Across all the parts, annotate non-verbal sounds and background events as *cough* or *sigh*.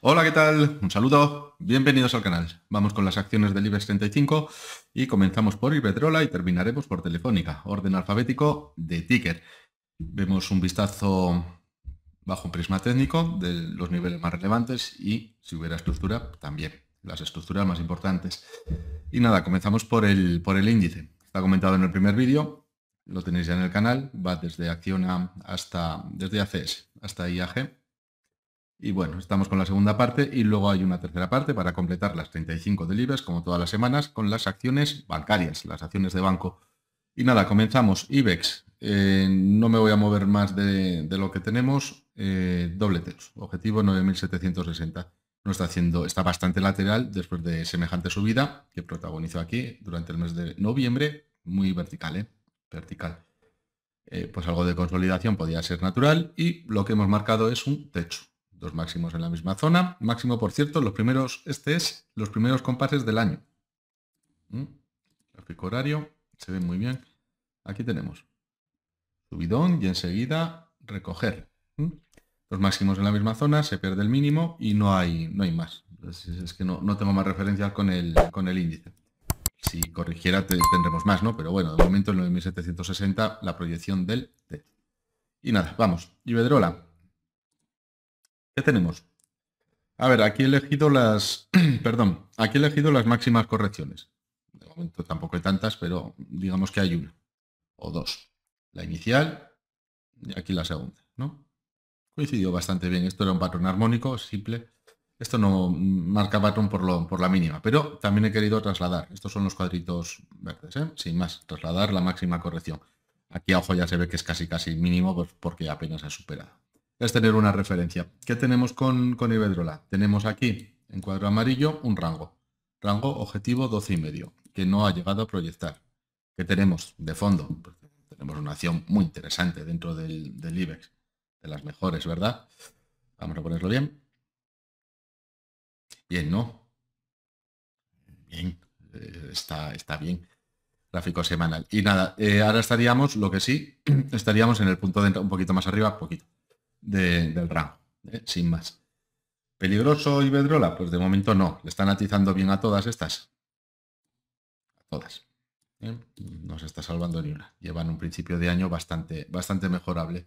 Hola, ¿qué tal? Un saludo. Bienvenidos al canal. Vamos con las acciones del IBEX 35 y comenzamos por Iberdrola y terminaremos por Telefónica. Orden alfabético de ticker. Vemos un vistazo bajo un prisma técnico de los niveles más relevantes y, si hubiera estructura, también las estructuras más importantes. Y nada, comenzamos por el, por el índice. Está comentado en el primer vídeo, lo tenéis ya en el canal, va desde Acciona hasta, desde ACS hasta IAG y bueno, estamos con la segunda parte y luego hay una tercera parte para completar las 35 del IBEX, como todas las semanas, con las acciones bancarias, las acciones de banco. Y nada, comenzamos. IBEX, eh, no me voy a mover más de, lo que tenemos. Eh, doble techo, objetivo 9.760. No está haciendo, está bastante lateral después de semejante subida que protagonizó aquí durante el mes de noviembre. Muy vertical, ¿eh? Vertical. Eh, pues algo de consolidación podía ser natural y lo que hemos marcado es un techo. Dos máximos en la misma zona. Máximo, por cierto, los primeros, este es los primeros compases del año. el ¿Mm? Gráfico horario, se ve muy bien. Aquí tenemos subidón y enseguida recoger. Los ¿Mm? máximos en la misma zona, se pierde el mínimo y no hay, no hay más. es que no, tengo más referencias con el, con el índice. Si corrigiera tendremos más, ¿no? Pero bueno, de momento el 9760, la proyección del T. Y nada, vamos. Liverola ¿Qué tenemos? A ver, aquí he elegido las. *clears throat* perdón, aquí he elegido las máximas correcciones. De momento tampoco hay tantas, pero digamos que hay una. O dos. La inicial y aquí la segunda, ¿no? Coincidió bastante bien. Esto era un patrón armónico, simple. Esto no marca patrón por, lo, por la mínima, pero también he querido trasladar. Estos son los cuadritos verdes, ¿eh? sin más, trasladar la máxima corrección. Aquí a ojo ya se ve que es casi casi mínimo pues, porque apenas ha superado es tener una referencia. ¿Qué tenemos con, con Iberdrola? Tenemos aquí, en cuadro amarillo, un rango. Rango objetivo y medio, que no ha llegado a proyectar. ¿Qué tenemos de fondo? Pues tenemos una acción muy interesante dentro del, del IBEX, de las mejores, ¿verdad? Vamos a ponerlo bien. Bien, ¿no? Bien, eh, está, está bien gráfico semanal. Y nada, eh, ahora estaríamos, lo que sí, *clears throat* estaríamos en el punto de un poquito más arriba, poquito, del rango, ¿eh? sin más. ¿Peligroso y bedrola Pues de momento no. Le están atizando bien a todas estas. A todas. ¿eh? No se está salvando ni una. Llevan un principio de año bastante, bastante mejorable.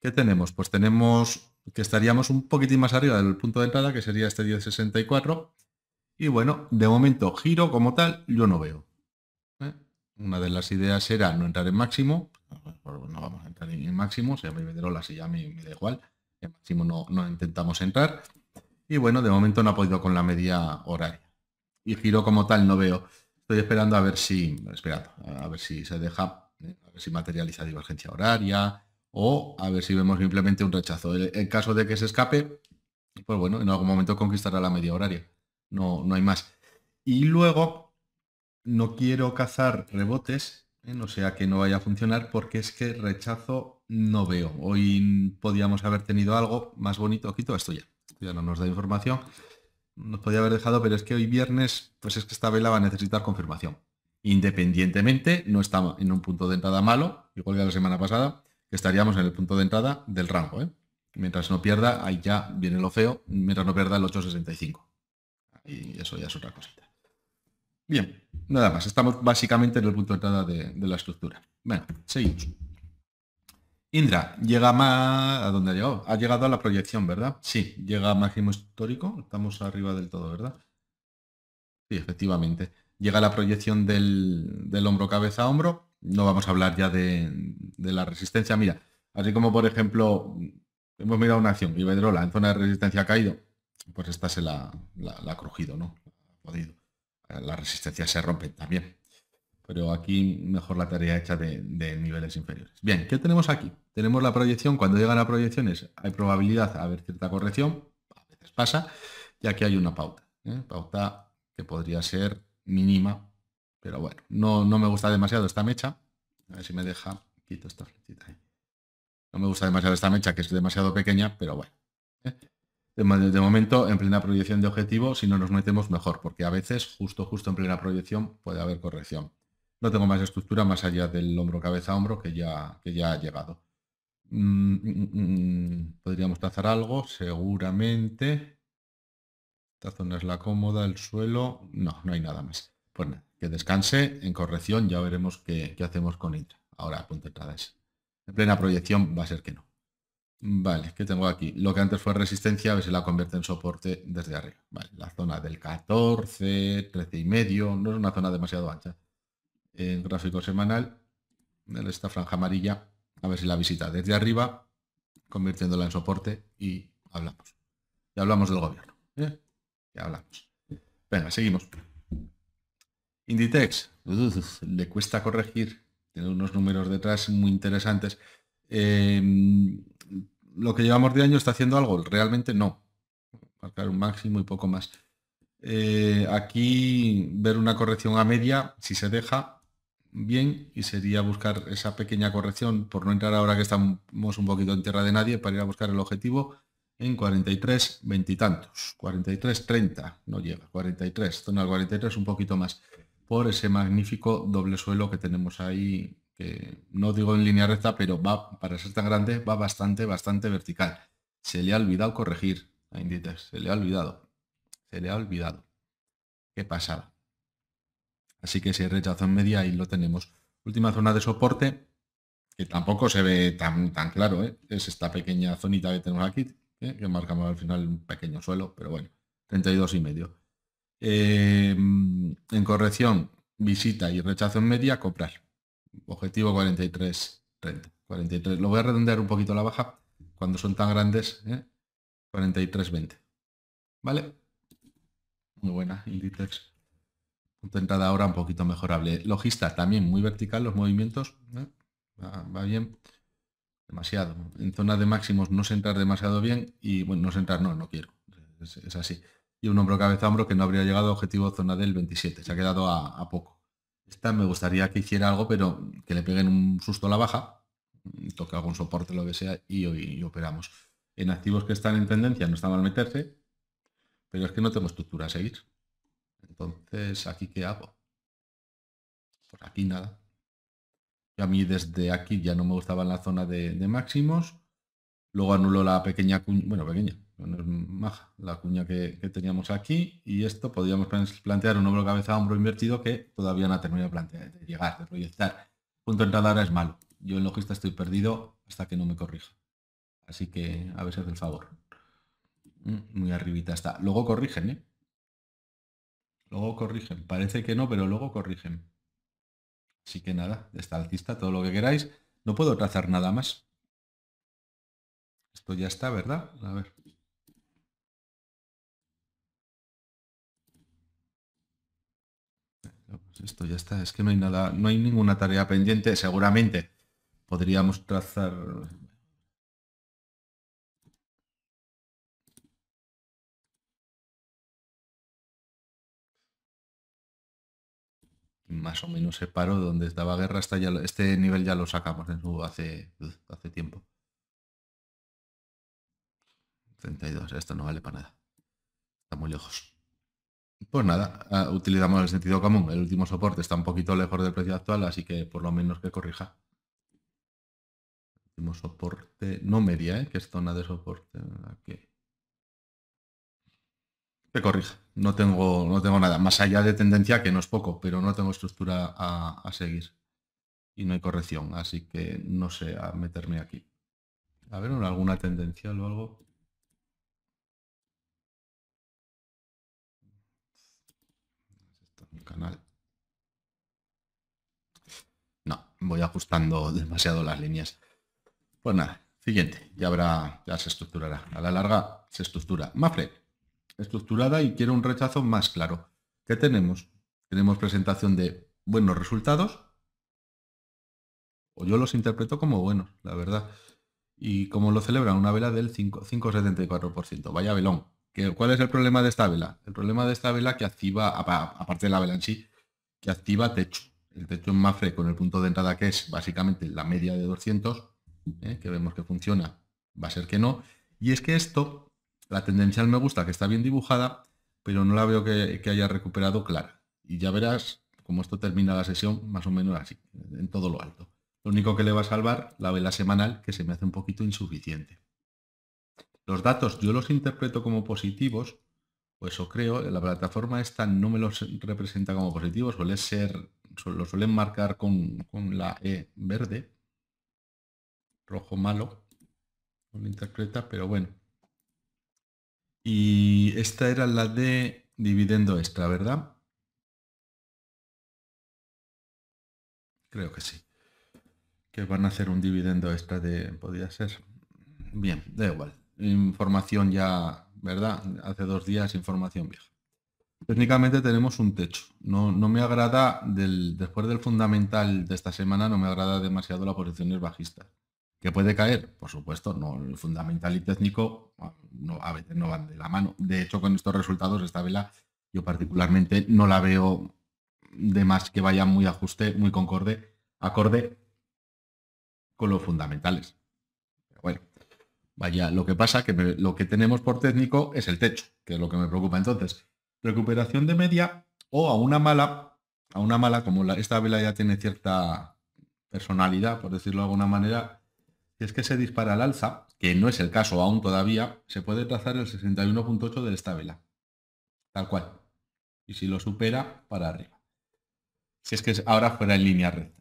¿Qué tenemos? Pues tenemos que estaríamos un poquitín más arriba del punto de entrada, que sería este 1064. Y bueno, de momento, giro como tal, yo no veo. ¿eh? Una de las ideas era no entrar en máximo, no vamos a entrar en Máximo, se llama Iberdrola, si ya me da igual, en Máximo no, intentamos entrar. Y bueno, de momento no ha podido con la media horaria. Y giro como tal no veo. Estoy esperando a ver si, esperando, a ver si se deja, eh, a ver si materializa divergencia horaria o a ver si vemos simplemente un rechazo. En caso de que se escape, pues bueno, en algún momento conquistará la media horaria. No, no hay más. Y luego, no quiero cazar rebotes no sea que no vaya a funcionar porque es que rechazo no veo. Hoy podíamos haber tenido algo más bonito. Quito esto ya. ya no nos da información. Nos podía haber dejado, pero es que hoy viernes, pues es que esta vela va a necesitar confirmación. Independientemente, no está en un punto de entrada malo, igual que la semana pasada, que estaríamos en el punto de entrada del rango. ¿eh? Mientras no pierda, ahí ya viene lo feo, mientras no pierda el 865. Y eso ya es otra cosita. Bien, nada más. Estamos básicamente en el punto de entrada de, la estructura. Bueno, seguimos. Indra, llega más... ¿A dónde ha llegado? Ha llegado a la proyección, ¿verdad? Sí, llega a máximo histórico. Estamos arriba del todo, ¿verdad? Sí, efectivamente. Llega a la proyección del, del, hombro cabeza hombro. No vamos a hablar ya de, la resistencia. Mira, así como por ejemplo, hemos mirado una acción, y Iberdrola en zona de resistencia ha caído, pues esta se la, ha crujido, ¿no? Ha podido. La resistencia se rompe también. Pero aquí mejor la tarea hecha de, niveles inferiores. Bien, ¿qué tenemos aquí? Tenemos la proyección. Cuando llegan a proyecciones hay probabilidad de haber cierta corrección. A veces pasa. Y aquí hay una pauta. ¿eh? Pauta que podría ser mínima. Pero bueno, no, no me gusta demasiado esta mecha. A ver si me deja. Quito esta flechita ahí. No me gusta demasiado esta mecha que es demasiado pequeña, pero bueno. ¿eh? de, momento, en plena proyección de objetivo, si no nos metemos mejor, porque a veces, justo, justo en plena proyección, puede haber corrección. No tengo más estructura más allá del hombro, cabeza, hombro, que ya, que ya ha llegado. Mm, mm, mm, podríamos trazar algo, seguramente. Esta zona es la cómoda, el suelo. No, no hay nada más. Pues que descanse. En corrección ya veremos qué, hacemos con intra. Ahora, punto es. En plena proyección va a ser que no. Vale, ¿qué tengo aquí? Lo que antes fue resistencia, a ver si la convierte en soporte desde arriba. la zona del 14, 13 y medio, no es una zona demasiado ancha. En gráfico semanal, esta franja amarilla, a ver si la visita desde arriba, convirtiéndola en soporte y hablamos. Y hablamos del gobierno. ¿eh? hablamos. Venga, seguimos. Inditex, le cuesta corregir, tiene unos números detrás muy interesantes. Em, lo que llevamos de año está haciendo algo. Realmente no. Marcar un máximo y poco más. Eh, aquí ver una corrección a media, si se deja, bien, y sería buscar esa pequeña corrección, por no entrar ahora que estamos un poquito en tierra de nadie, para ir a buscar el objetivo en 43, veintitantos. 43, 30, no llega, 43, zona 43 un poquito más, por ese magnífico doble suelo que tenemos ahí no digo en línea recta, pero va, para ser tan grande, va bastante, bastante vertical. Se le ha olvidado corregir a Inditex, se le ha olvidado. Se le ha olvidado. Qué pasaba? Así que si hay rechazo en media ahí lo tenemos. Última zona de soporte, que tampoco se ve tan, tan claro, ¿eh? es esta pequeña zonita que tenemos aquí, ¿eh? que marcamos al final un pequeño suelo, pero bueno, 32 y medio. Eh, en corrección, visita y rechazo en media, comprar objetivo 43, 30, 43. Lo voy a redondear un poquito la baja cuando son tan grandes, 43, ¿eh? 20. ¿Vale? Muy buena, Inditex. Punto entrada ahora un poquito mejorable. Logista también muy vertical los movimientos. ¿eh? Va, bien. Demasiado. En zona de máximos no sentar demasiado bien y bueno, no centrar no, no quiero. Es, así. Y un hombro cabeza hombro que no habría llegado a objetivo zona del 27. Se ha quedado a poco. Esta me gustaría que hiciera algo, pero que le peguen un susto a la baja, toque algún soporte, lo que sea, y, hoy operamos. En activos que están en tendencia no está mal meterse, pero es que no tengo estructura a seguir. Entonces, ¿aquí qué hago? Por pues aquí nada. a mí desde aquí ya no me gustaba en la zona de, de máximos. Luego anulo la pequeña, bueno, pequeña, bueno, la cuña que, teníamos aquí y esto podríamos plantear un hombro cabeza a hombro invertido que todavía no ha terminado de, llegar, de proyectar. Punto de entrada ahora es malo. Yo en logista estoy perdido hasta que no me corrija. Así que a veces el favor. Mm, muy arribita está. Luego corrigen, ¿eh? Luego corrigen. Parece que no, pero luego corrigen. Así que nada, está altista todo lo que queráis. No puedo trazar nada más. Esto ya está, ¿verdad? A ver. Esto ya está, es que no hay nada, no hay ninguna tarea pendiente. Seguramente podríamos trazar más o menos se paró donde estaba guerra hasta ya este nivel ya lo sacamos de nuevo hace hace tiempo 32 esto no vale para nada está muy lejos pues nada, ah, utilizamos el sentido común. El último soporte está un poquito lejos del precio actual, así que por lo menos que corrija. último soporte, no media, ¿eh? que es zona de soporte. Que corrija. No tengo, no tengo nada. Más allá de tendencia, que no es poco, pero no tengo estructura a, seguir. Y no hay corrección, así que no sé a meterme aquí. A ver, alguna tendencia o algo. canal. No, voy ajustando demasiado las líneas. Pues nada, siguiente. Ya habrá, ya se estructurará. A la larga se estructura. Mafre, estructurada y quiero un rechazo más claro. ¿Qué tenemos? Tenemos presentación de buenos resultados. O yo los interpreto como buenos, la verdad. Y como lo celebran una vela del 5,74%. Vaya velón. ¿Cuál es el problema de esta vela? El problema de esta vela que activa, aparte de la vela en sí, que activa techo. El techo en MAFRE con el punto de entrada que es básicamente la media de 200, ¿eh? que vemos que funciona, va a ser que no. Y es que esto, la tendencial me gusta, que está bien dibujada, pero no la veo que, que haya recuperado clara. Y ya verás cómo esto termina la sesión más o menos así, en todo lo alto. Lo único que le va a salvar, la vela semanal, que se me hace un poquito insuficiente. Los datos yo los interpreto como positivos, pues eso creo, la plataforma esta no me los representa como positivos, suele ser, lo suelen marcar con, la E verde, rojo malo, no lo interpreta, pero bueno. Y esta era la de dividendo extra, ¿verdad? Creo que sí. Que van a hacer un dividendo extra de... podría ser. Bien, da igual información ya, ¿verdad? Hace dos días información vieja. Técnicamente tenemos un techo. No, no me agrada, del, después del fundamental de esta semana, no me agrada demasiado la posición bajista. ¿Que puede caer? Por supuesto, no. El fundamental y técnico ah, no, a veces no van de la mano. De hecho, con estos resultados, esta vela yo particularmente no la veo de más que vaya muy ajuste, muy concorde, acorde con los fundamentales. Vaya, lo que pasa que lo que tenemos por técnico es el techo, que es lo que me preocupa. Entonces, recuperación de media o a una mala, a una mala, como esta vela ya tiene cierta personalidad, por decirlo de alguna manera, si es que se dispara al alza, que no es el caso aún todavía, se puede trazar el 61.8 de esta vela. Tal cual. Y si lo supera, para arriba. Si es que ahora fuera en línea recta.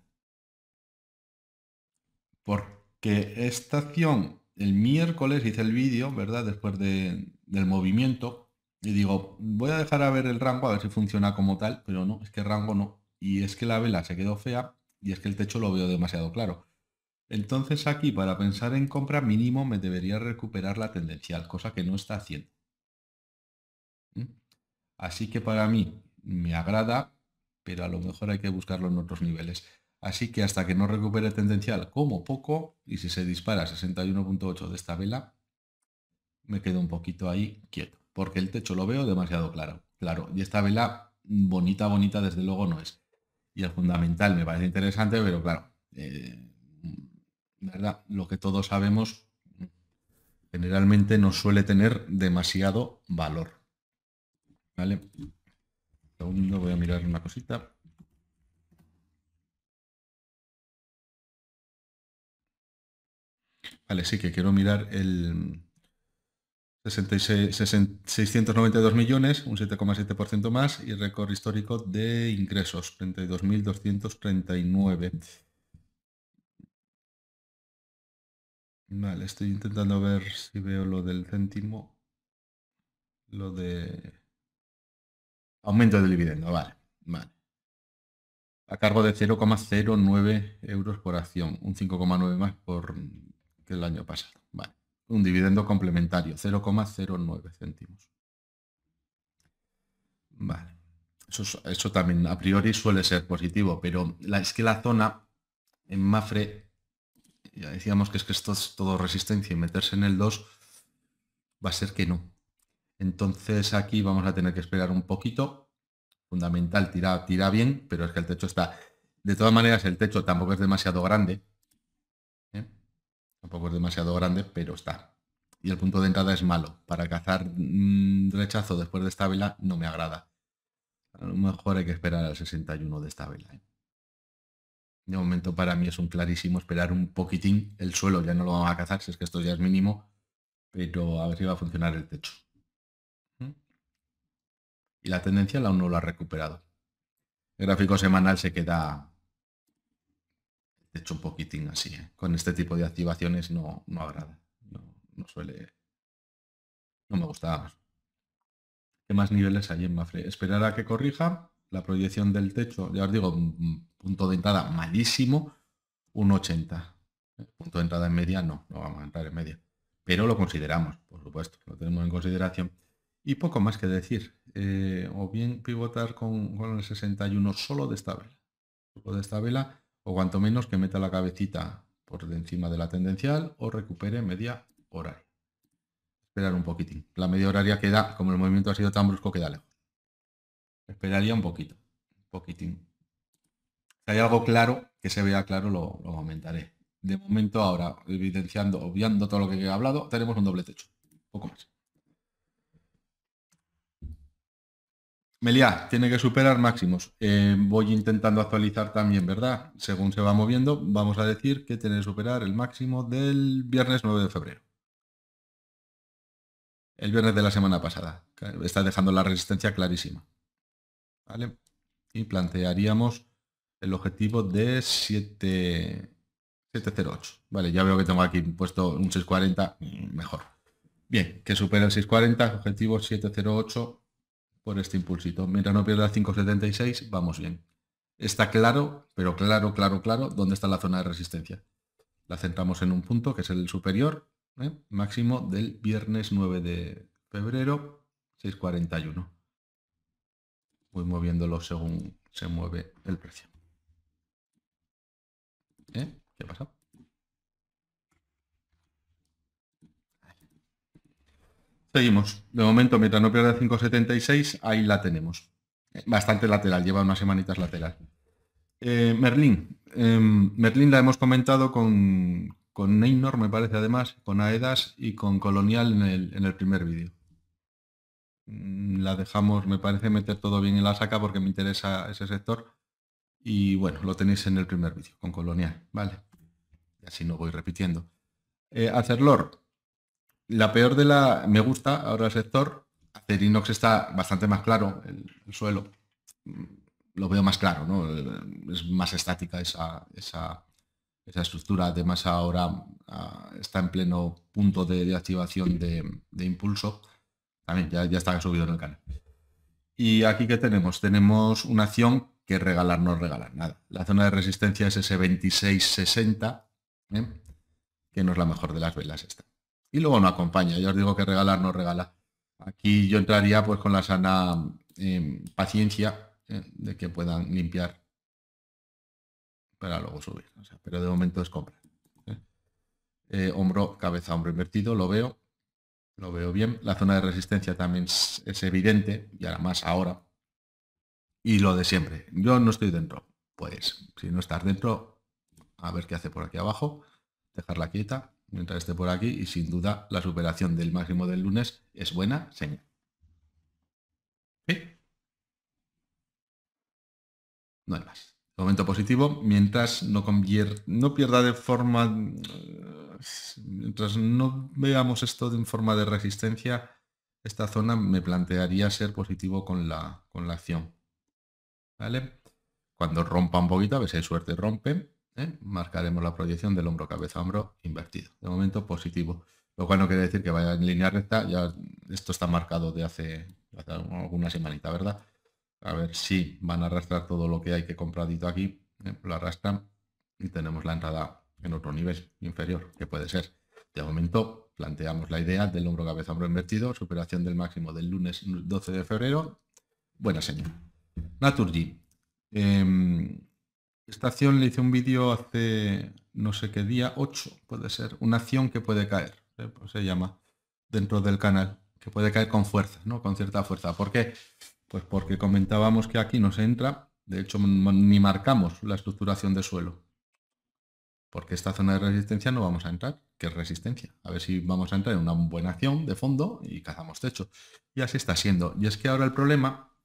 Porque esta acción el miércoles hice el vídeo, ¿verdad? Después de, del movimiento. Y digo, voy a dejar a ver el rango, a ver si funciona como tal, pero no, es que rango no. Y es que la vela se quedó fea y es que el techo lo veo demasiado claro. Entonces aquí, para pensar en compra mínimo, me debería recuperar la tendencial, cosa que no está haciendo. ¿Mm? Así que para mí me agrada, pero a lo mejor hay que buscarlo en otros niveles. Así que hasta que no recupere tendencial como poco, y si se dispara 61.8 de esta vela, me quedo un poquito ahí quieto, porque el techo lo veo demasiado claro. Claro, y esta vela bonita, bonita, desde luego no es. Y es fundamental me parece interesante, pero claro, eh, ¿verdad? lo que todos sabemos generalmente no suele tener demasiado valor. ¿Vale? voy a mirar una cosita. Vale, sí, que quiero mirar el 66, 692 millones, un 7,7% más y récord histórico de ingresos, 32.239. Vale, estoy intentando ver si veo lo del céntimo, lo de aumento del dividendo, vale a cargo de 0,09 euros por acción, un 5,9 más por que el año pasado. Un dividendo complementario, 0,09 céntimos. Vale. Eso, eso, también a priori suele ser positivo, pero la, es que la zona en Mafre, ya decíamos que es que esto es todo resistencia y meterse en el 2 va a ser que no. Entonces aquí vamos a tener que esperar un poquito. Fundamental, tira, tira bien, pero es que el techo está... De todas maneras, el techo tampoco es demasiado grande, poco es demasiado grande, pero está. Y el punto de entrada es malo. Para cazar un mm, rechazo después de esta vela no me agrada. A lo mejor hay que esperar al 61 de esta vela. ¿eh? De momento para mí es un clarísimo esperar un poquitín. El suelo ya no lo vamos a cazar, si es que esto ya es mínimo. Pero a ver si va a funcionar el techo. ¿Mm? Y la tendencia la aún no lo ha recuperado. El gráfico semanal se queda de hecho un poquitín así. ¿eh? Con este tipo de activaciones no, no agrada. No, no suele... No me gusta. ¿Qué más niveles hay en Mafre? Esperar a que corrija la proyección del techo. Ya os digo, punto de entrada malísimo, un 80. Punto de entrada en media no, no vamos a entrar en media. Pero lo consideramos, por supuesto, lo tenemos en consideración. Y poco más que decir. Eh, o bien pivotar con, con el 61 solo de esta vela. Solo de esta vela o cuanto menos que meta la cabecita por encima de la tendencial o recupere media horaria. Esperar un poquitín. La media horaria queda, como el movimiento ha sido tan brusco, queda lejos. Esperaría un poquito, un poquitín. Si hay algo claro, que se vea claro, lo, lo aumentaré. De momento ahora, evidenciando, obviando todo lo que he hablado, tenemos un doble techo. Poco más. Meliá, tiene que superar máximos. Eh, voy intentando actualizar también, ¿verdad? Según se va moviendo, vamos a decir que tiene que superar el máximo del viernes 9 de febrero. El viernes de la semana pasada. Está dejando la resistencia clarísima. ¿Vale? Y plantearíamos el objetivo de 7, 708. Vale, ya veo que tengo aquí puesto un 640. Mm, mejor. Bien, que supera el 640, objetivo 708 por este impulsito. Mientras no pierda 5.76, vamos bien. Está claro, pero claro, claro, claro, dónde está la zona de resistencia. La centramos en un punto, que es el superior, ¿eh? máximo del viernes 9 de febrero, 6.41. Voy moviéndolo según se mueve el precio. ¿Eh? ¿Qué pasado? Seguimos. De momento, mientras no 5.76, ahí la tenemos. Eh, bastante lateral, lleva unas semanitas lateral. Eh, Merlín. Em, Merlín la hemos comentado con, con Neynor, me parece además, con Aedas y con Colonial en el, primer vídeo. Mm, la dejamos, me parece, meter todo bien en la saca porque me interesa ese sector. Y bueno, lo tenéis en el primer vídeo, con Colonial, ¿vale? así no voy repitiendo. Eh, Acerlor, la peor de la... Me gusta ahora el sector. Hacer inox está bastante más claro, el, suelo. Mm, lo veo más claro, ¿no? Es más estática esa, esa, estructura. Además ahora ah, está en pleno punto de, activación de, de, impulso. También ya, ya está subido en el canal. Y aquí que tenemos, tenemos una acción que regalar no regalar nada. La zona de resistencia es ese 2660, ¿eh? que no es la mejor de las velas esta y luego no acompaña. Yo os digo que regalar no regala. Aquí yo entraría pues con la sana em, paciencia eh, de que puedan limpiar para luego subir. pero de momento es compra. ¿eh? Eh, hombro, cabeza, hombro invertido, lo veo. Lo veo bien. La zona de resistencia también es, es evidente y además ahora. Y lo de siempre. Yo no estoy dentro. Pues si no estás dentro, a ver qué hace por aquí abajo. Dejarla quieta mientras esté por aquí y sin duda la superación del máximo del lunes es buena señal. No hay más. Momento positivo, mientras no, no pierda de forma... Eh, mientras no veamos esto en forma de resistencia, esta zona me plantearía ser positivo con la, con la acción. ¿Vale? Cuando rompa un poquito, a ver si hay suerte, rompe ¿eh? marcaremos la proyección del hombro cabeza hombro invertido. De momento positivo. Lo cual no quiere decir que vaya en línea recta. Ya esto está marcado de hace, hace alguna semanita, ¿verdad? A ver si van a arrastrar todo lo que hay que compradito aquí. ¿eh? Lo arrastran y tenemos la entrada en otro nivel inferior, que puede ser. De momento planteamos la idea del hombro cabeza hombro invertido, superación del máximo del lunes 12 de febrero. Buena señal. Naturgy. Em, esta acción le hice un vídeo hace no sé qué día, 8 puede ser, una acción que puede caer, ¿eh? pues se llama, dentro del canal, que puede caer con fuerza, ¿no? Con cierta fuerza. ¿Por qué? Pues porque comentábamos que aquí no se entra, de hecho ni marcamos la estructuración de suelo. Porque esta zona de resistencia no vamos a entrar, que es resistencia. A ver si vamos a entrar en una buena acción de fondo y cazamos techo. Y así está siendo. Y es que ahora el problema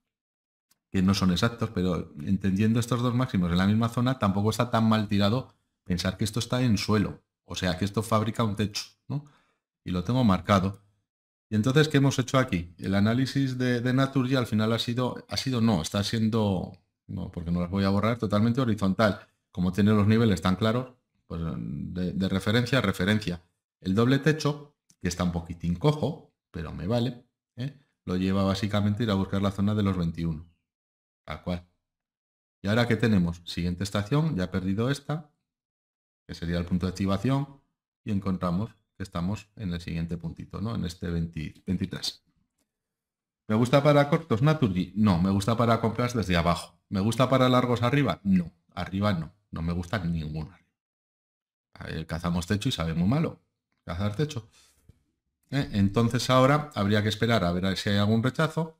que no son exactos, pero entendiendo estos dos máximos en la misma zona, tampoco está tan mal tirado pensar que esto está en suelo, o sea, que esto fabrica un techo, ¿no? Y lo tengo marcado. Y entonces, ¿qué hemos hecho aquí? El análisis de, de al final ha sido, ha sido no, está siendo, no, porque no las voy a borrar, totalmente horizontal. Como tiene los niveles tan claros, pues de, referencia a referencia. El doble techo, que está un poquitín cojo, pero me vale, ¿eh? lo lleva básicamente a ir a buscar la zona de los 21 cual. Y ahora que tenemos siguiente estación, ya he perdido esta, que sería el punto de activación, y encontramos que estamos en el siguiente puntito, ¿no? En este 20, 23. ¿Me gusta para cortos Naturgy? No, me gusta para compras desde abajo. ¿Me gusta para largos arriba? No, arriba no. No me gusta ninguno. cazamos techo y sabe muy malo. Cazar techo. ¿Eh? Entonces ahora habría que esperar a ver si hay algún rechazo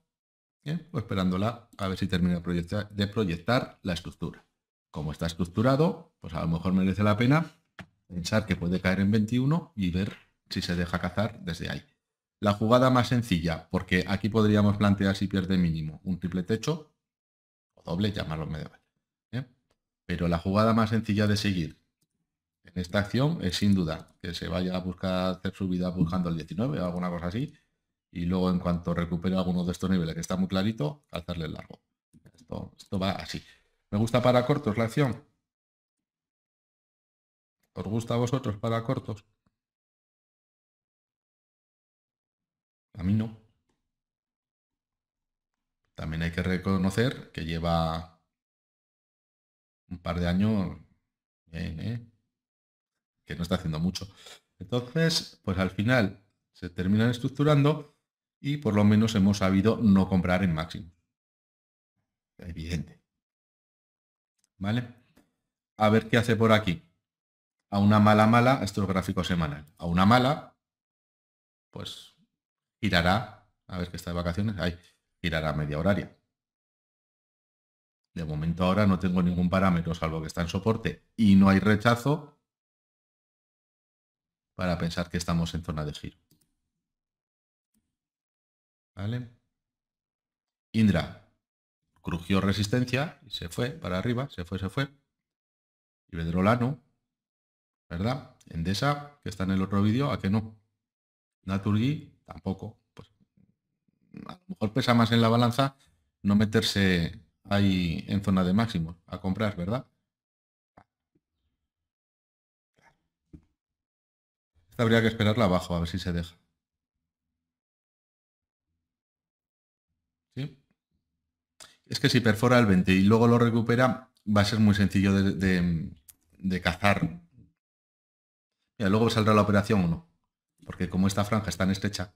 ¿eh? o esperándola a ver si termina de proyectar, la estructura. Como está estructurado, pues a lo mejor merece la pena pensar que puede caer en 21 y ver si se deja cazar desde ahí. La jugada más sencilla, porque aquí podríamos plantear si pierde mínimo un triple techo o doble, llamarlo medio ¿eh? Pero la jugada más sencilla de seguir en esta acción es sin duda que se vaya a buscar hacer su vida buscando el 19 o alguna cosa así y luego en cuanto recupere alguno de estos niveles que está muy clarito, alzarle el largo. Esto, va así. ¿Me gusta para cortos la acción? ¿Os gusta a vosotros para cortos? A mí no. También hay que reconocer que lleva un par de años ¿eh? que no está haciendo mucho. Entonces, pues al final se terminan estructurando y por lo menos hemos sabido no comprar en máximo. Evidente. ¿Vale? A ver qué hace por aquí. A una mala mala, estos gráficos gráfico semanal. A una mala, pues girará, a ver que está de vacaciones, ahí, girará media horaria. De momento ahora no tengo ningún parámetro salvo que está en soporte y no hay rechazo para pensar que estamos en zona de giro. ¿Vale? Indra crujió resistencia y se fue para arriba, se fue, se fue. y no, ¿verdad? Endesa, que está en el otro vídeo, ¿a que no? Naturgy tampoco. Pues, a lo mejor pesa más en la balanza no meterse ahí en zona de máximos a comprar, ¿verdad? Esta habría que esperarla abajo, a ver si se deja. Es que si perfora el 20 y luego lo recupera, va a ser muy sencillo de, cazar. Mira, luego saldrá la operación o no. Porque como esta franja es tan estrecha,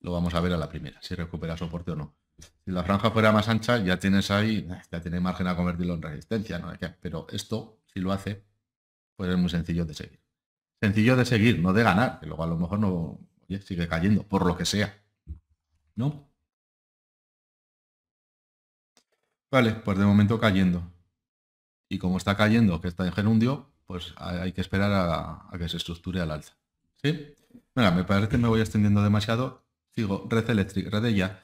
lo vamos a ver a la primera, si recupera soporte o no. Si la franja fuera más ancha, ya tienes ahí, eh, ya tiene margen a convertirlo en resistencia, Pero esto, si lo hace, pues es muy sencillo de seguir. Sencillo de seguir, no de ganar, que luego a lo mejor no sigue cayendo, por lo que sea. ¿No? Vale, pues de momento cayendo. Y como está cayendo, que está en gerundio, pues hay que esperar a, que se estructure al alza. ¿Sí? Mira, me parece que me voy extendiendo demasiado. Sigo, red eléctrica, red ella.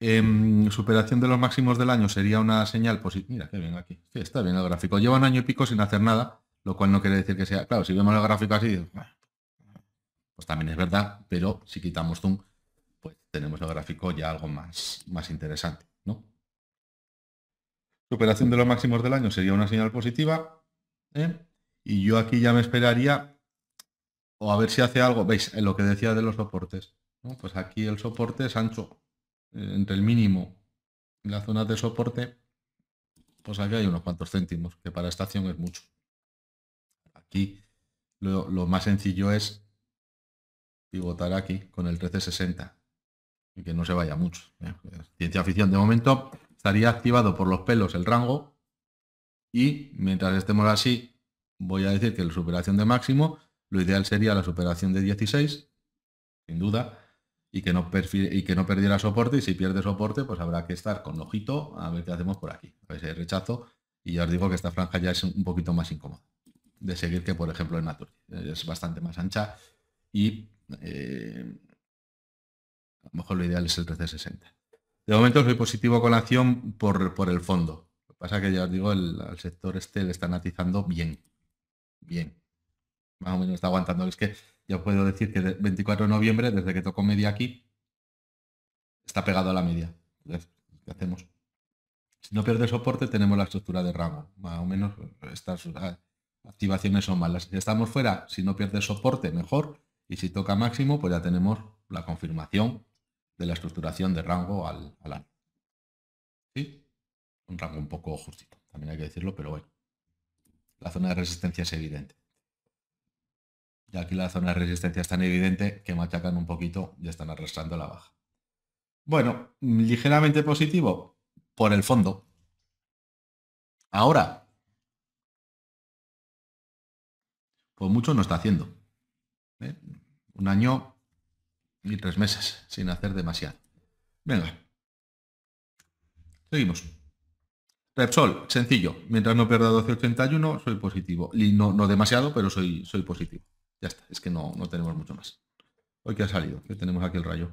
Em, superación de los máximos del año sería una señal positiva. Mira, que bien aquí. Sí, está bien el gráfico. Lleva un año y pico sin hacer nada, lo cual no quiere decir que sea. Claro, si vemos el gráfico así, pues también es verdad, pero si quitamos zoom, pues tenemos el gráfico ya algo más, más interesante. Superación de los máximos del año sería una señal positiva. ¿eh? Y yo aquí ya me esperaría o a ver si hace algo. ¿Veis? En lo que decía de los soportes. Pues aquí el soporte es ancho. Eh, entre el mínimo y la zona de soporte, pues aquí hay unos cuantos céntimos, que para esta acción es mucho. Aquí lo, más sencillo es pivotar aquí con el 1360 y que no se vaya mucho. ¿eh? Ciencia ficción de momento estaría activado por los pelos el rango y mientras estemos así, voy a decir que la superación de máximo, lo ideal sería la superación de 16, sin duda, y que no, y que no perdiera soporte, y si pierde soporte, pues habrá que estar con ojito a ver qué hacemos por aquí. A ver si hay rechazo, y ya os digo que esta franja ya es un poquito más incómoda de seguir que, por ejemplo, en natural. Es bastante más ancha y eh, a lo mejor lo ideal es el 360. De momento soy positivo con la acción por, el fondo. Lo pasa que ya os digo, el, sector este le está atizando bien. Bien. Más o menos está aguantando. Es que ya puedo decir que el 24 de noviembre, desde que tocó media aquí, está pegado a la media. ¿qué hacemos? Si no pierde soporte, tenemos la estructura de rama. Más o menos estas ah, activaciones son malas. Si estamos fuera, si no pierde soporte, mejor. Y si toca máximo, pues ya tenemos la confirmación de la estructuración de rango al, año. ¿Sí? Un rango un poco justito, también hay que decirlo, pero bueno. La zona de resistencia es evidente. Y aquí la zona de resistencia es tan evidente que machacan un poquito y están arrastrando la baja. Bueno, ligeramente positivo por el fondo. Ahora, pues mucho no está haciendo. ¿eh? Un año y tres meses, sin hacer demasiado. Venga. Seguimos. Repsol, sencillo. Mientras no pierda 1281, soy positivo. Y no, no demasiado, pero soy, soy positivo. Ya está, es que no, no tenemos mucho más. Hoy que ha salido, que tenemos aquí el rayo.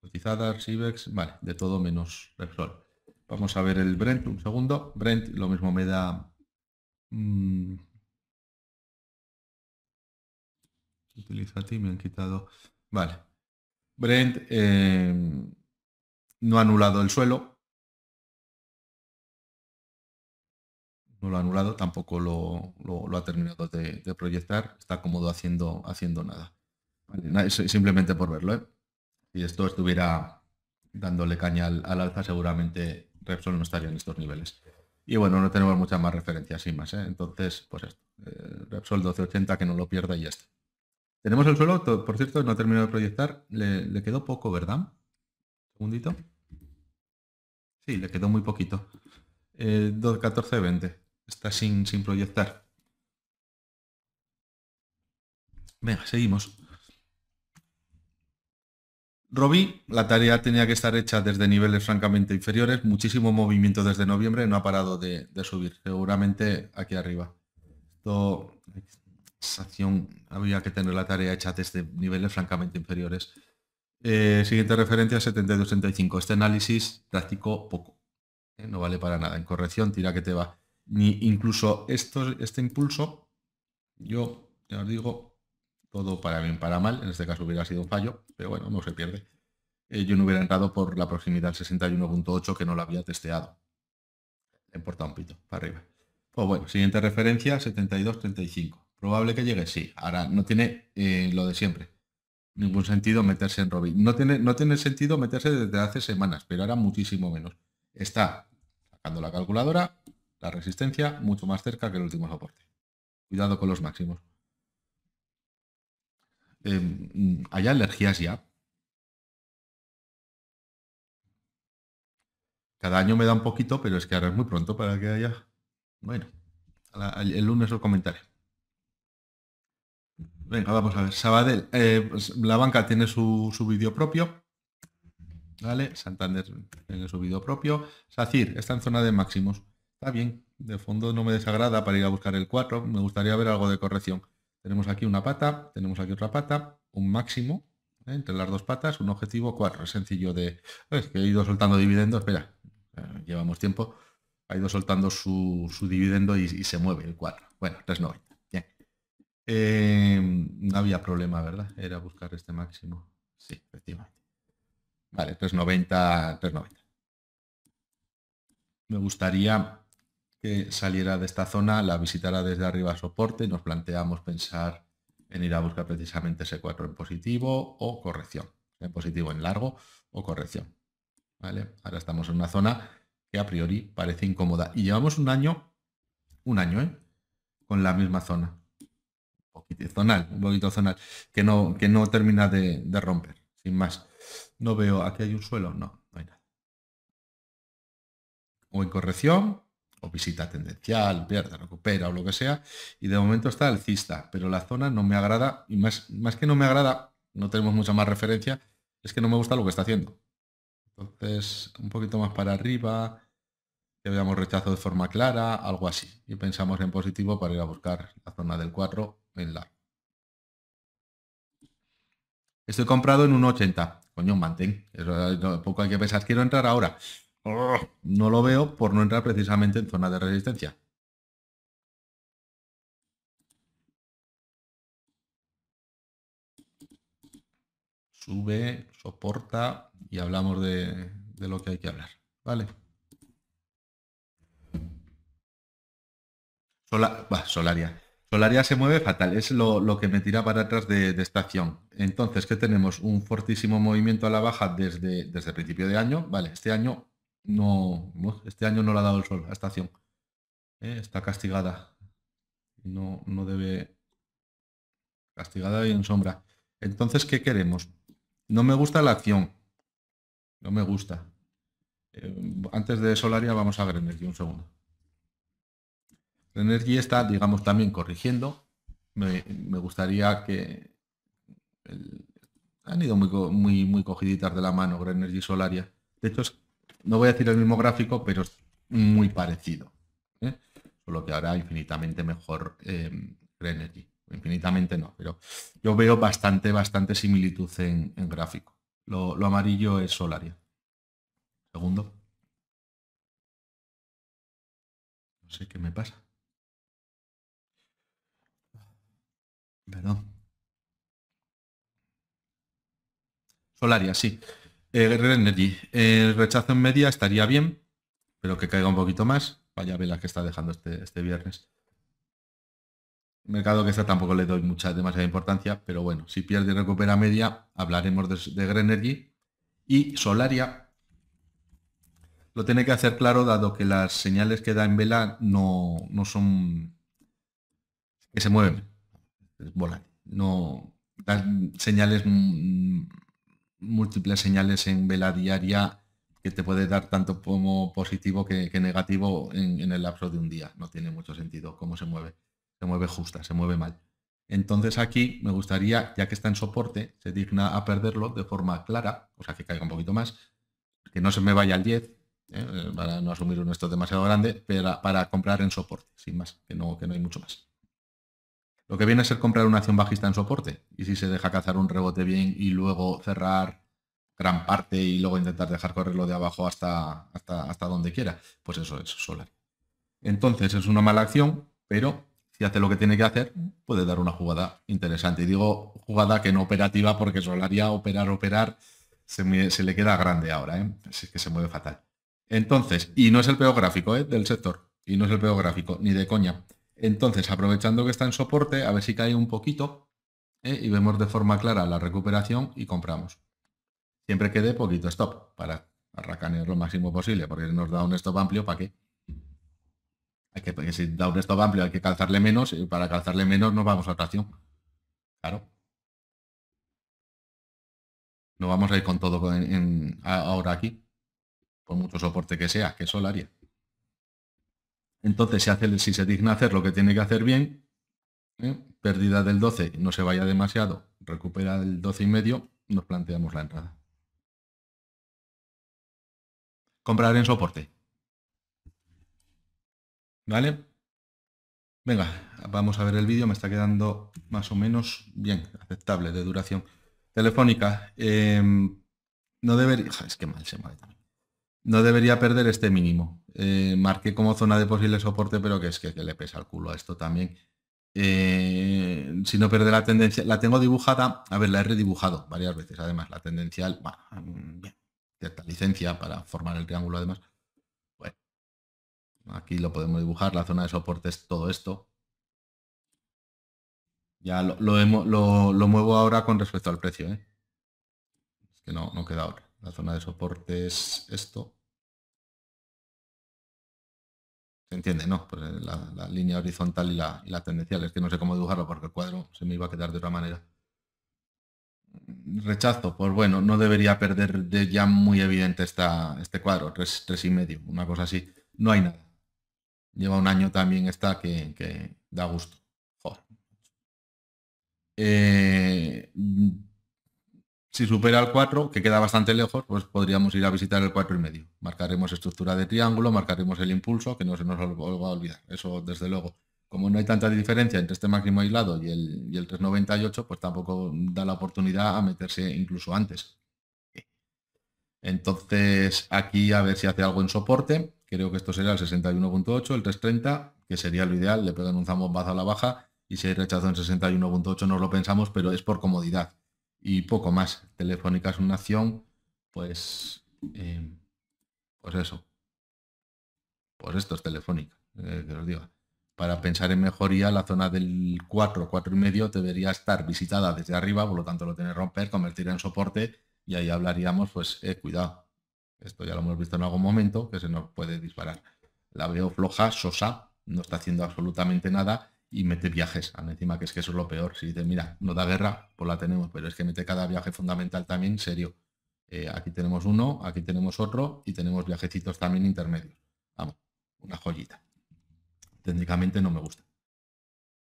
Cotizadas, IBEX, vale, de todo menos Repsol. Vamos a ver el Brent un segundo. Brent lo mismo me da... Mm, utiliza ti, me han quitado... Vale, Brent em, no ha anulado el suelo. No lo ha anulado, tampoco lo, ha terminado de, proyectar. Está cómodo haciendo, haciendo nada. simplemente por verlo. Y ¿eh? Si esto estuviera dándole caña al, alza, seguramente Repsol no estaría en estos niveles. Y bueno, no tenemos muchas más referencias y más. ¿eh? Entonces, pues esto. Eh, Repsol 1280, que no lo pierda y ya tenemos el suelo, por cierto, no ha terminado de proyectar. Le, quedó poco, ¿verdad? Segundito. Sí, le quedó muy poquito. Eh, 20. Está sin, proyectar. Venga, seguimos. Robi, la tarea tenía que estar hecha desde niveles francamente inferiores, muchísimo movimiento desde noviembre, no ha parado de, de subir, seguramente aquí arriba. Esto sensación había que tener la tarea hecha desde este niveles francamente inferiores. Eh, siguiente referencia, 72.35, Este análisis práctico poco. ¿eh? no vale para nada. En corrección, tira que te va. Ni incluso esto, este impulso, yo ya os digo, todo para bien, para mal. En este caso hubiera sido un fallo, pero bueno, no se pierde. Eh, yo no hubiera entrado por la proximidad al 61.8 que no lo había testeado. Le importa un pito, para arriba. Pues bueno, siguiente referencia, 72.35 probable que llegue, sí. Ahora, no tiene eh, lo de siempre. Ningún mm. sentido meterse en Robin. No tiene, no tiene sentido meterse desde hace semanas, pero ahora muchísimo menos. Está sacando la calculadora, la resistencia mucho más cerca que el último soporte. Cuidado con los máximos. Em, ¿Hay alergias ya? Cada año me da un poquito, pero es que ahora es muy pronto para que haya... Bueno, el lunes os comentaré. Venga, vamos a ver. Sabadell, eh, pues, la banca tiene su, vídeo propio. ¿Vale? Santander tiene su vídeo propio. Sacir está en zona de máximos. Está bien. De fondo no me desagrada para ir a buscar el 4. Me gustaría ver algo de corrección. Tenemos aquí una pata, tenemos aquí otra pata, un máximo, ¿eh? entre las dos patas, un objetivo 4. Es sencillo de... Es que he ido soltando dividendos. Espera, eh, llevamos tiempo. Ha ido soltando su, dividendo y, y, se mueve el 4. Bueno, 3,90. Eh, no había problema, ¿verdad? Era buscar este máximo. Sí, efectivamente. Vale, 390, 390. Me gustaría que saliera de esta zona, la visitara desde arriba a soporte nos planteamos pensar en ir a buscar precisamente ese 4 en positivo o corrección. En positivo en largo o corrección. ¿Vale? Ahora estamos en una zona que a priori parece incómoda. Y llevamos un año, un año, ¿eh? Con la misma zona zonal, un poquito zonal, que no, que no termina de, romper, sin más. No veo, aquí hay un suelo, no, no hay nada. O en corrección, o visita tendencial, pierde, recupera o lo que sea, y de momento está alcista, pero la zona no me agrada, y más, más que no me agrada, no tenemos mucha más referencia, es que no me gusta lo que está haciendo. Entonces, un poquito más para arriba, que veamos rechazo de forma clara, algo así. Y pensamos en positivo para ir a buscar la zona del 4 la Estoy comprado en un 80. Coño, mantén. poco hay que pensar, quiero entrar ahora. Oh. No lo veo por no entrar precisamente en zona de resistencia. Sube, soporta y hablamos de, de lo que hay que hablar. Vale. Sola, solaria. Solaria se mueve fatal, es lo, que me tira para atrás de, esta acción. Entonces, ¿qué tenemos? Un fortísimo movimiento a la baja desde, desde el principio de año. Vale, este año no. Este año no le ha dado el sol a estación. Eh, está castigada. No, debe. Castigada y en sombra. Entonces, ¿qué queremos? No me gusta la acción. No me gusta. Eh, antes de Solaria vamos a Grenet, un segundo. Energy está, digamos, también corrigiendo. Me, gustaría que... han ido muy, muy, muy cogiditas de la mano Green Energy Solaria. De hecho, no voy a decir el mismo gráfico, pero es muy parecido. ¿eh? Solo que ahora infinitamente mejor eh, Green Energy. Infinitamente no, pero yo veo bastante, bastante similitud en, gráfico. lo, amarillo es Solaria. Segundo. No sé qué me pasa. Solaria, sí. Eh, Green Energy. El rechazo en media estaría bien, pero que caiga un poquito más. Vaya vela que está dejando este, este viernes. Mercado que está tampoco le doy mucha demasiada importancia, pero bueno, si pierde y recupera media, hablaremos de, de Energy Y Solaria lo tiene que hacer claro dado que las señales que da en vela no, no son que se mueven es No dan señales, múltiples señales en vela diaria que te puede dar tanto como positivo que, negativo en, el lapso de un día. No tiene mucho sentido cómo se mueve. Se mueve justa, se mueve mal. Entonces aquí me gustaría, ya que está en soporte, se digna a perderlo de forma clara, o sea que caiga un poquito más, que no se me vaya al 10, ¿eh? eh, para no asumir un esto demasiado grande, pero para comprar en soporte, sin más, que no, que no hay mucho más. Lo que viene a ser comprar una acción bajista en soporte. Y si se deja cazar un rebote bien y luego cerrar gran parte y luego intentar dejar correrlo de abajo hasta, hasta, donde quiera. Pues eso es Solar. Entonces es una mala acción, pero si hace lo que tiene que hacer, puede dar una jugada interesante. Y digo jugada que no operativa porque Solaria operar, operar, se, le queda grande ahora, ¿eh? que se mueve fatal. Entonces, y no es el peor gráfico ¿eh? del sector, y no es el peor gráfico, ni de coña. Entonces, aprovechando que está en soporte, a ver si cae un poquito ¿eh? y vemos de forma clara la recuperación y compramos. Siempre quede poquito stop para arracanear lo máximo posible, porque nos da un stop amplio, ¿para qué? Hay que, porque si da un stop amplio hay que calzarle menos y para calzarle menos nos vamos a tracción. Claro. No vamos a ir con todo ahora aquí, por mucho soporte que sea, que solaria. Entonces, si, hace, se digna hacer lo que tiene que hacer bien, ¿eh? pérdida del 12, no se vaya demasiado, recupera el 12 y medio, nos planteamos la entrada. Comprar en soporte. ¿Vale? Venga, vamos a ver el vídeo, me está quedando más o menos bien, aceptable de duración. Telefónica, eh, no debería... Es que mal se mueve también. No debería perder este mínimo. Eh, marqué como zona de posible soporte, pero que es que, le pesa el culo a esto también. Eh, si no perder la tendencia, la tengo dibujada, a ver, la he redibujado varias veces, además, la tendencial, bueno, mm, cierta licencia para formar el triángulo, además. Bueno, aquí lo podemos dibujar, la zona de soporte es todo esto. Ya lo, lo, lo, muevo ahora con respecto al precio, ¿eh? es que no, no queda ahora la zona de soporte es esto. ¿Se entiende? No, pues eh, la, línea horizontal y la, tendencial. Es que no sé cómo dibujarlo porque el cuadro se me iba a quedar de otra manera. Mm, rechazo, pues bueno, no debería perder de ya muy evidente esta, este cuadro, tres, tres y medio, una cosa así. No hay nada. Lleva un año también está que, que da gusto. Joder. Eh, si supera el 4, que queda bastante lejos, pues podríamos ir a visitar el 4,5. Marcaremos estructura de triángulo, marcaremos el impulso, que no se nos va a olvidar. Eso desde luego. Como no hay tanta diferencia entre este máximo aislado y el, 398, pues tampoco da la oportunidad a meterse incluso antes. Entonces aquí a ver si hace algo en soporte. Creo que esto será el 61.8, el 330, que sería lo ideal. Le pegan un zambombazo a la baja y si hay rechazo en 61.8 nos lo pensamos, pero es por comodidad y poco más. Telefónica es una acción, pues, eh, pues eso. Pues esto es Telefónica, eh, que os diga. Para pensar en mejoría, la zona del 4, 4 y medio debería estar visitada desde arriba, por lo tanto lo tiene que romper, convertir en soporte y ahí hablaríamos, pues, eh, cuidado. Esto ya lo hemos visto en algún momento, que se nos puede disparar. La veo floja, sosa, no está haciendo absolutamente nada y mete viajes encima, que es que eso es lo peor. Si dices, mira, no da guerra, pues la tenemos, pero es que mete cada viaje fundamental también serio. Eh, aquí tenemos uno, aquí tenemos otro y tenemos viajecitos también intermedios. Vamos, una joyita. Técnicamente no me gusta.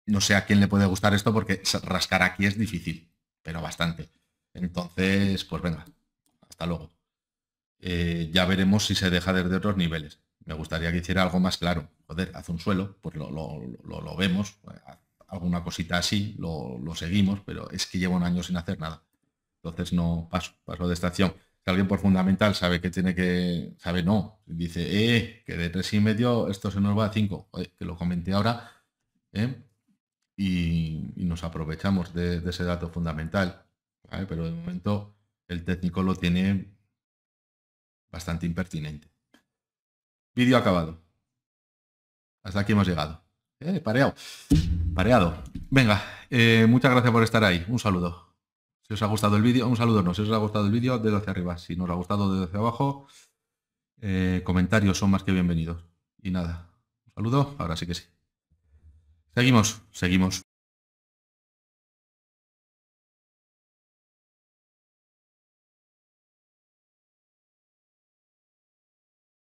No sé a quién le puede gustar esto porque rascar aquí es difícil, pero bastante. Entonces, pues venga, hasta luego. Eh, ya veremos si se deja desde otros niveles. Me gustaría que hiciera algo más claro. Joder, haz un suelo, pues lo, lo, lo, vemos, alguna cosita así, lo, seguimos, pero es que llevo un año sin hacer nada. Entonces no paso, paso de estación. Si alguien por fundamental sabe que tiene que, sabe no, dice, eh, que de tres y medio esto se nos va a cinco, que lo comenté ahora, ¿eh? y, nos aprovechamos de, ese dato fundamental. Pero de momento el técnico lo tiene bastante impertinente. Vídeo acabado. Hasta aquí hemos llegado. Eh, pareado. Pareado. Venga, eh, muchas gracias por estar ahí. Un saludo. Si os ha gustado el vídeo, un saludo no. Si os ha gustado el vídeo, dedo hacia arriba. Si no os ha gustado, dedo hacia abajo. Eh, comentarios son más que bienvenidos. Y nada. Un saludo. Ahora sí que sí. Seguimos, seguimos.